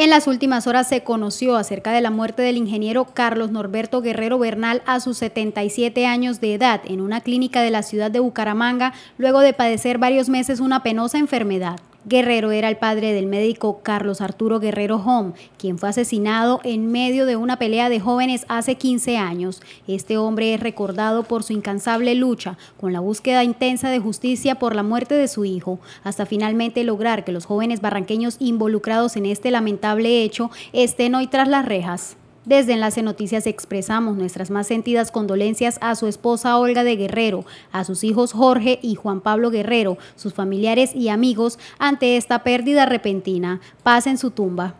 En las últimas horas se conoció acerca de la muerte del ingeniero Carlos Norberto Guerrero Bernal a sus 77 años de edad en una clínica de la ciudad de Bucaramanga luego de padecer varios meses una penosa enfermedad. Guerrero era el padre del médico Carlos Arturo Guerrero Hom, quien fue asesinado en medio de una pelea de jóvenes hace 15 años. Este hombre es recordado por su incansable lucha con la búsqueda intensa de justicia por la muerte de su hijo, hasta finalmente lograr que los jóvenes barranqueños involucrados en este lamentable hecho estén hoy tras las rejas. Desde Enlace Noticias expresamos nuestras más sentidas condolencias a su esposa Olga de Guerrero, a sus hijos Jorge y Juan Pablo Guerrero, sus familiares y amigos ante esta pérdida repentina. Paz en su tumba.